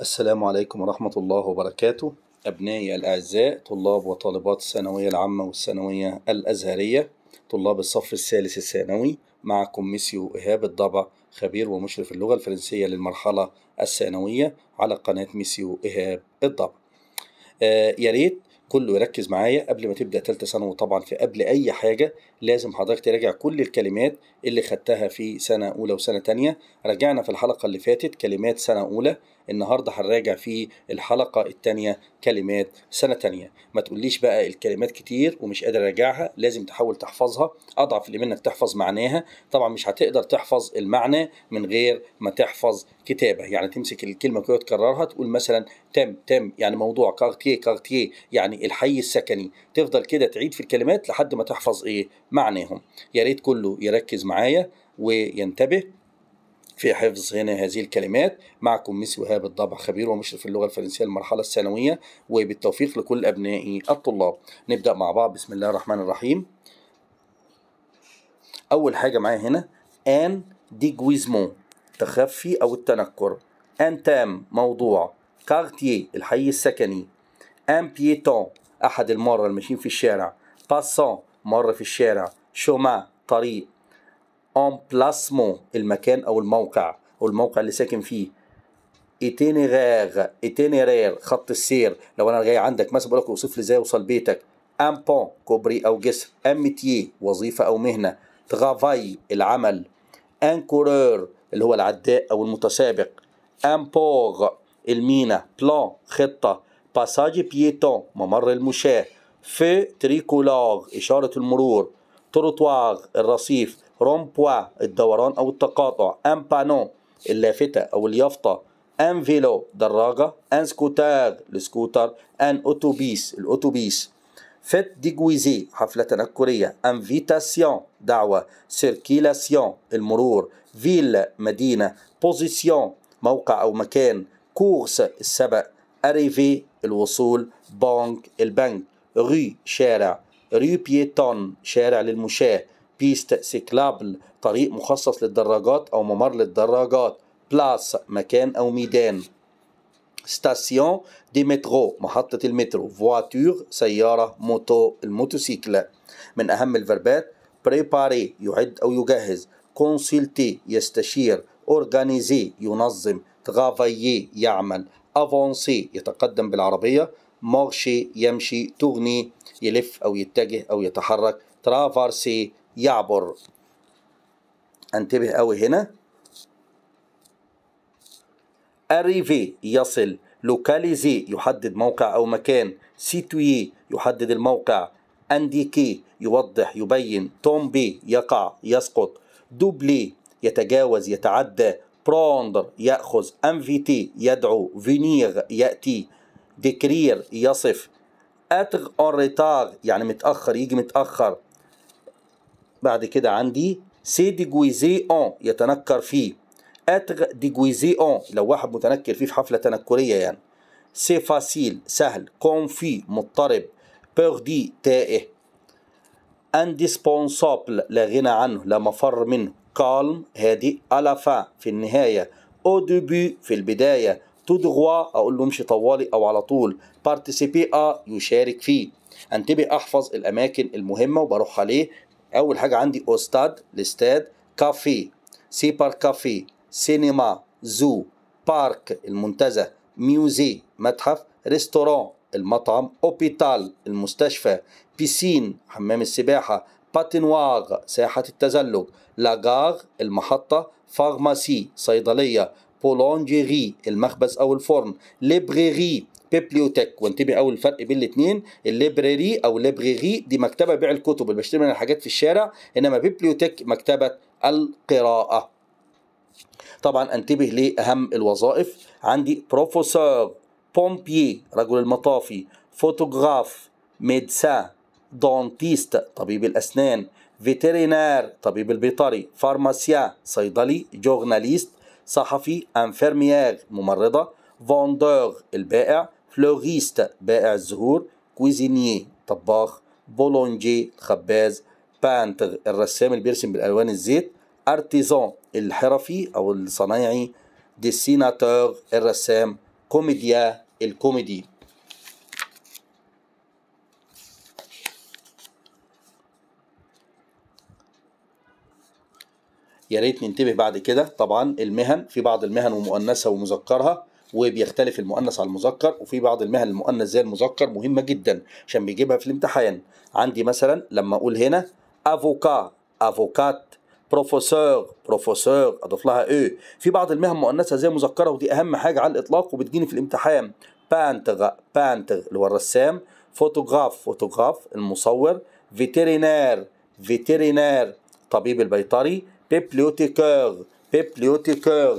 السلام عليكم ورحمة الله وبركاته أبنائي الأعزاء طلاب وطالبات الثانوية العامة والثانوية الأزهرية طلاب الصف الثالث الثانوي معكم ميسيو إيهاب الضبع خبير ومشرف اللغة الفرنسية للمرحلة الثانوية على قناة ميسيو إيهاب الضبع آه يا ريت كله يركز معايا قبل ما تبدا ثالثه ثانوي طبعا في قبل اي حاجه لازم حضرتك تراجع كل الكلمات اللي خدتها في سنه اولى وسنه تانية راجعنا في الحلقه اللي فاتت كلمات سنه اولى النهارده هنراجع في الحلقه الثانيه كلمات سنه ثانيه ما تقوليش بقى الكلمات كتير ومش قادر اراجعها لازم تحاول تحفظها اضعف اللي منك تحفظ معناها طبعا مش هتقدر تحفظ المعنى من غير ما تحفظ كتابه يعني تمسك الكلمه كده تكررها تقول مثلا تم تم يعني موضوع كارتيه كارتيه يعني الحي السكني تفضل كده تعيد في الكلمات لحد ما تحفظ ايه معناهم يا ريت كله يركز معايا وينتبه في حفظ هنا هذه الكلمات معكم ميس وهاب الضبع خبير ومشرف اللغة الفرنسية المرحلة الثانوية وبالتوفيق لكل أبنائي الطلاب نبدأ مع بعض بسم الله الرحمن الرحيم أول حاجة معايا هنا أن ديجويزمون تخفي أو التنكر أن تام موضوع كارتيي الحي السكني أن بيتون أحد المرة المشين في الشارع باسون مرة في الشارع شوما طريق اون بلاسمون المكان او الموقع او الموقع اللي ساكن فيه ايتينيغاغ ايتينيرير خط السير لو انا جاي عندك مثلا بقول لك اوصف لي ازاي اوصل بيتك ان بون كوبري او جسر ان تي وظيفه او مهنه ترافاي العمل ان كورور اللي هو العداء او المتسابق ان بوغ المينا بلان خطه باساج بيتون ممر المشاة في تريكولاغ إشارة المرور تروتواغ الرصيف رومبوا الدوران أو التقاطع أن اللافتة أو اليافطة أن فيلو دراجة أن سكوتار السكوتر أن أوتوبيس الأوتوبيس فيت ديجويزي حفلة تنكرية انفيتاسيون دعوة سيركيلاسيون المرور فيل مدينة بوزيسيون موقع أو مكان كورس السبق اريفي الوصول بانك البنك ري شارع ري بيتون شارع للمشاة بيست سيكلابل طريق مخصص للدراجات أو ممر للدراجات بلاس مكان أو ميدان ستاسيون دي مترو محطة المترو فواتور سيارة موتو الموتوسيكل من أهم الفربات بريباري يعد أو يجهز كونسلتي يستشير أورغانيزي ينظم ترافايي يعمل افونسي يتقدم بالعربيه مارشي يمشي تغني يلف او يتجه او يتحرك ترافارسي يعبر انتبه قوي هنا اريفي يصل لوكاليزي يحدد موقع او مكان سيتوي يحدد الموقع انديكي يوضح يبين تومبي يقع يسقط دوبلي يتجاوز يتعدى بروندر يأخذ انفيتي يدعو فينيغ يأتي ديكرير يصف اتغ اون ريتار يعني متأخر يجي متأخر بعد كده عندي سي ديجويزي اون يتنكر فيه اتر ديجويزي اون لو واحد متنكر فيه في حفله تنكريه يعني سي فاسيل سهل كونفي مضطرب بيردي تائه انديسبونسابل لا غنى عنه لا مفر منه كالم هادئ الافا في النهايه او دوبي في البدايه تو دغوا اقول له امشي طوالي او على طول بارتيسيبي ا يشارك فيه انتبه احفظ الاماكن المهمه وبروح عليه اول حاجه عندي اوستاد الاستاد كافيه بارك كافيه سينما زو بارك المنتزه ميوزي متحف ريستوران المطعم اوبيتال المستشفى بيسين حمام السباحه باتنواغ ساحة التزلج لاغاغ المحطة فارماسي صيدلية بولونجيري المخبز أو الفرن ليبريري بيبليوتيك وانتبه قوي الفرق بين الاثنين الليبراري او ليبريري دي مكتبه بيع الكتب اللي بشتري منها حاجات في الشارع انما بيبليوتيك مكتبه القراءه طبعا انتبه لاهم الوظائف عندي بروفيسور بومبيي رجل المطافي فوتوغراف ميدسا دونتيست طبيب الاسنان فيترينار طبيب البيطري فارماسيان صيدلي جورناليست صحفي انفيرميير ممرضه فوندور البائع فلوغيست بائع الزهور كويزينيه طباخ بولونجي خباز بانتر الرسام اللي بيرسم بالالوان الزيت ارتيزون الحرفي او الصنايعي ديسيناتور الرسام كوميديا الكوميدي يا ريت ننتبه بعد كده طبعا المهن في بعض المهن ومؤنثها ومذكرها وبيختلف المؤنث على المذكر وفي بعض المهن المؤنث زي المذكر مهمه جدا عشان بيجيبها في الامتحان عندي مثلا لما اقول هنا افوكا افوكات بروفيسور بروفيسور اضيف لها ايه في بعض المهن مؤنثه زي مذكره ودي اهم حاجه على الاطلاق وبتجيني في الامتحان بانتغ بانتغ اللي هو الرسام فوتوغراف فوتوغراف المصور فيترينير فيترينير طبيب البيطري بيبليوتيكور بيبليوتيكور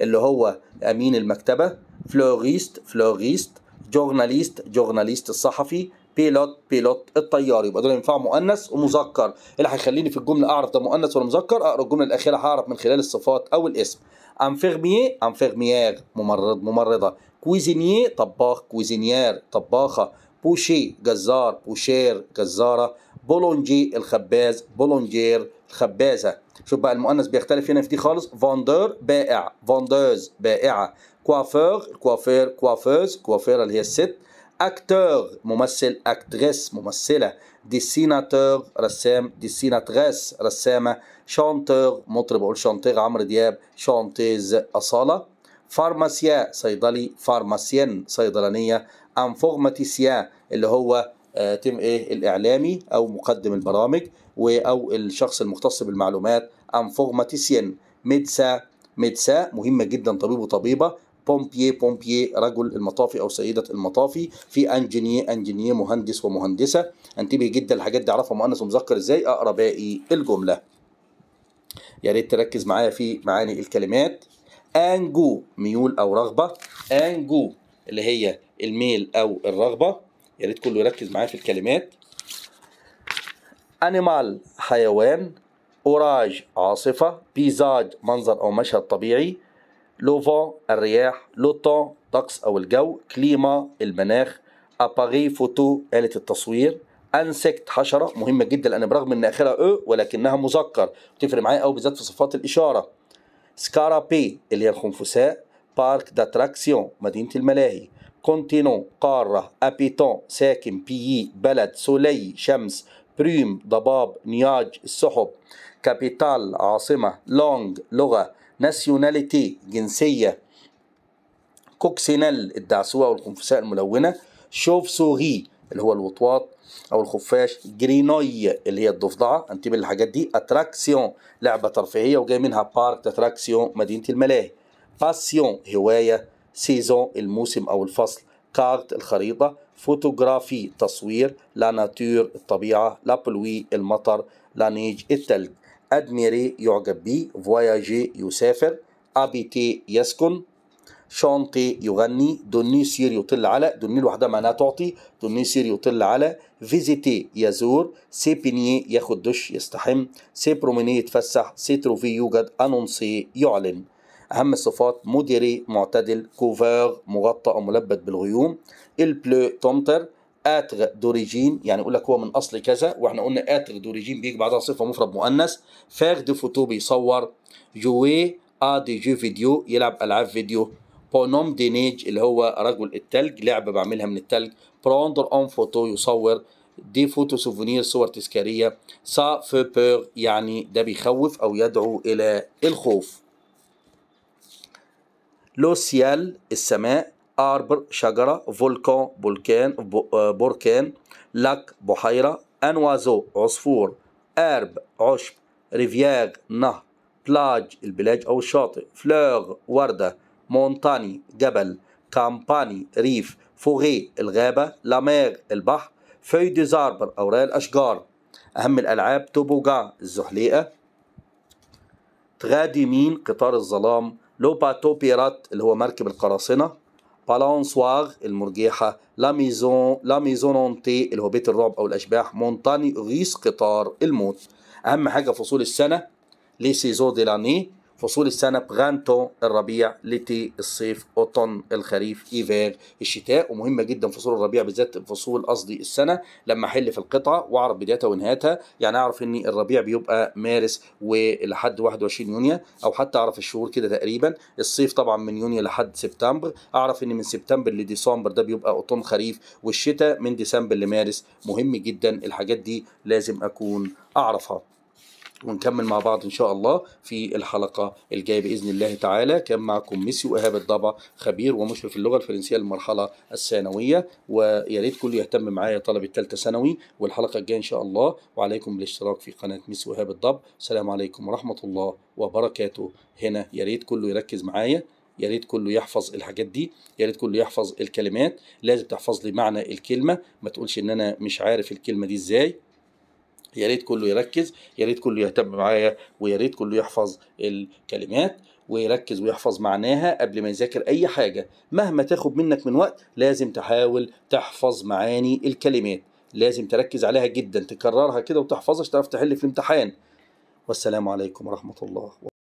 اللي هو امين المكتبه فلوريست فلوريست جورناليست جورناليست الصحفي بيلوت بيلوت الطيار يبقى دول ينفعوا مؤنث ومذكر إيه اللي هيخليني في الجمله اعرف ده مؤنث ولا مذكر اقرا الجمله الاخيره هعرف من خلال الصفات او الاسم انفيرميي انفيرميير ممرض ممرضه كويزينيي طباخ كويزينيير طباخه بوشي جزار بوشير جزاره بولونجي الخباز بولونجير الخبازه شوف بقى المؤنث بيختلف هنا في دي خالص فاندر بائع فاندوز بائعه كوافير كوافير كوافيز كوافيره اللي هي الست اكتور ممثل اكتريس ممثله ديسيناتور رسام ديسيناتريس رسامه شانتور مطرب اقول شانتير عمرو دياب شانتيز اصاله فارماسيا صيدلي فارماسيان صيدلانيه انفورماتيسيا اللي هو آه، تم ايه الاعلامي او مقدم البرامج او الشخص المختص بالمعلومات انفورماتيسيان ميدسا ميدسا مهمه جدا طبيب وطبيبه بومبيي بومبيي رجل المطافي او سيده المطافي في انجينيه انجينيه مهندس ومهندسه انتبه جدا الحاجات دي اعرفها مؤنث ومذكر ازاي اقرا باقي الجمله يا ريت تركز معايا في معاني الكلمات انجو ميول او رغبه انجو اللي هي الميل او الرغبه يا ريت كله يركز معايا في الكلمات انيمال حيوان اوراج عاصفة بيزاج منظر او مشهد طبيعي لوفون الرياح لوتون طقس او الجو كليما المناخ اباري فوتو آلة التصوير انسكت حشرة مهمة جدا لان برغم ان اخرها او ولكنها مذكر بتفرق معايا قوي بالذات في صفات الاشارة سكارابي اللي هي الخنفساء بارك داتراكسيون مدينة الملاهي كونتينون قارة أبيتون ساكن بي بلد سولي شمس بريم ضباب نياج السحب كابيتال عاصمة لونج لغة ناسيوناليتي جنسية كوكسينال الدعسوة الخنفساء الملونة شوف سوغي اللي هو الوطواط او الخفاش جرينوي اللي هي الضفدعه انتبه للحاجات دي اتراكسيون لعبه ترفيهيه وجاي منها بارك اتراكسيون مدينه الملاهي باسيون هوايه سيزون الموسم أو الفصل كارت الخريطة فوتوغرافي تصوير لا ناتور الطبيعة لا بلوي المطر لا نيج الثلج أدميري يعجب بي فواياجي يسافر أبيتي يسكن شانتي يغني دونيسير يطل على دوني لوحدها معناها تعطي دونيسير يطل على فيزيتي يزور سيبيني ياخد دش يستحم سي بروميني يتفسح سي تروفي يوجد انونسي يعلن أهم الصفات مديري معتدل كوفاغ مغطى أو ملبد بالغيوم البلو تومتر اتغ دوريجين يعني يقول لك هو من اصل كذا واحنا قلنا اتغ دوريجين بيجي بعدها صفه مفرد مؤنث فاغ دي فوتو بيصور جوي ا آه دي جو فيديو يلعب العاب فيديو بونوم دينيج اللي هو رجل التلج لعبه بعملها من التلج بروندر اون فوتو يصور دي فوتو سوفونير صور تذكاريه سا فو بير يعني ده بيخوف او يدعو الى الخوف لو سيال السماء آربر شجرة فولكان بولكان بركان آه، لك بحيرة أنوازو عصفور أرب عشب ريفياغ نهر بلاج البلاج أو الشاطئ فلوغ وردة مونتاني جبل كامباني ريف فوغي الغابة لاميغ البحر فوي دي زاربر أوراق الأشجار أهم الألعاب توبوجا الزحليقة تغادي مين قطار الظلام بيرات اللي هو مركب القراصنة بالانسواغ المرجحة لا ميزون لا اللي هو بيت الرعب أو الأشباح مونتاني غيس قطار الموت أهم حاجة فصول السنة لي سيزو دي لاني فصول السنة بغانتو الربيع لتي الصيف أوتون الخريف إيفير الشتاء ومهمة جدا فصول الربيع بالذات فصول قصدي السنة لما أحل في القطعة وأعرف بدايتها ونهايتها يعني أعرف إن الربيع بيبقى مارس ولحد 21 يونيو أو حتى أعرف الشهور كده تقريبا الصيف طبعا من يونيو لحد سبتمبر أعرف إن من سبتمبر لديسمبر ده بيبقى أوتون خريف والشتاء من ديسمبر لمارس مهم جدا الحاجات دي لازم أكون أعرفها ونكمل مع بعض ان شاء الله في الحلقه الجايه باذن الله تعالى كان معكم ميسي ايهاب الضبع خبير ومشرف اللغه الفرنسيه للمرحله الثانويه ويا ريت كل يهتم معايا طلبه ثالثه ثانوي والحلقه الجايه ان شاء الله وعليكم الاشتراك في قناه ميسي ايهاب الضبع السلام عليكم ورحمه الله وبركاته هنا يا ريت كله يركز معايا يا ريت كله يحفظ الحاجات دي يا ريت كله يحفظ الكلمات لازم تحفظ لي معنى الكلمه ما تقولش ان انا مش عارف الكلمه دي ازاي يا ريت كله يركز يا ريت كله يهتم معايا ويا ريت كله يحفظ الكلمات ويركز ويحفظ معناها قبل ما يذاكر اي حاجه مهما تاخد منك من وقت لازم تحاول تحفظ معاني الكلمات لازم تركز عليها جدا تكررها كده وتحفظها عشان تعرف تحل في الامتحان والسلام عليكم ورحمه الله